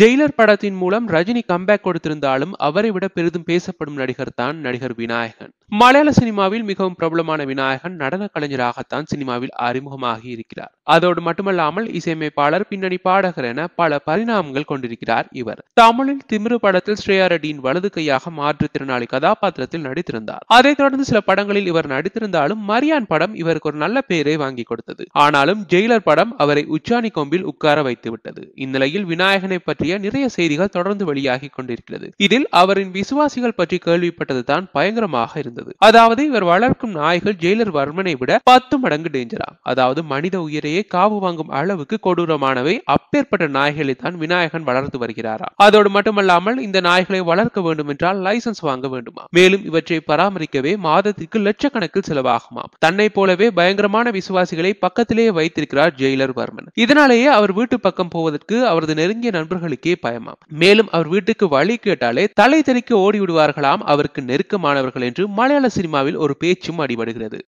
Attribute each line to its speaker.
Speaker 1: Jailer படத்தின் மூலம் Rajini comeback கொடுத்திருந்தாலும் அவரை விட பெரிதும் பேசப்படும் நடிகர் தான் நடிகர் விநாயகன் மலையாள சினிமாவில் மிகவும் பிரபலமான விநாயகன் நடன கலைஞராகத்தான் சினிமாவில் அறிமுகமாகி இருக்கிறார் அதோடு மட்டுமல்லாமல் இசையமைப்பாளர் பின்னணி பாடகர் என பல பரிணாமங்கள் கொண்டிருக்கிறார் இவர் தமிழில் திமிரு படத்தில் ஸ்ரேயா ரெட்டியின் வலது கையாக மாற்றுத்திறனாளி கதாபாத்திரத்தில் நடித்திருந்தார் அதைத் தொடர்ந்து சில படங்களில் இவர் நடித்திருந்தாலும் மரியான் படம் இவருக்கு ஒரு நல்ல பெயரை வாங்கி கொடுத்தது ஆனாலும் ஜெயிலர் படம் அவரை உச்சாணி கொம்பில் உட்கார வைத்து விட்டது இந்நிலையில் விநாயகனை பற்றிய நிறைய செய்திகள் தொடர்ந்து வெளியாகி கொண்டிருக்கிறது இதில் அவரின் விசுவாசிகள் பற்றி கேள்விப்பட்டதுதான் பயங்கரமாக இருந்தது வருது அதாவது இவர் வளர்க்கும் நாய்கள் ஜெயிலர் வர்மனை விட பத்து மடங்கு டேஞ்சரா அதாவது மனித உயிரையே காவு வாங்கும் அளவுக்கு கொடூரமானவை அப்பேற்பட்ட நாய்களை தான் விநாயகன் வளர்த்து வருகிறாரா அதோடு மட்டுமல்லாமல் இந்த நாய்களை வளர்க்க வேண்டும் என்றால் லைசன்ஸ் வாங்க வேண்டுமா மேலும் இவற்றை பராமரிக்கவே மாதத்திற்கு லட்சக்கணக்கில் செலவாகுமா தன்னை போலவே பயங்கரமான விசுவாசிகளை பக்கத்திலேயே வைத்திருக்கிறார் ஜெயிலர் வர்மன் இதனாலேயே அவர் வீட்டு பக்கம் போவதற்கு அவரது நெருங்கிய நண்பர்களுக்கே பயமாம் மேலும் அவர் வீட்டுக்கு வழி கேட்டாலே தலை தெறிக்க ஓடிவிடுவார்களாம் அவருக்கு நெருக்கமானவர்கள் என்று மலையாள சினிமாவில் ஒரு பேச்சும் அடிபடுகிறது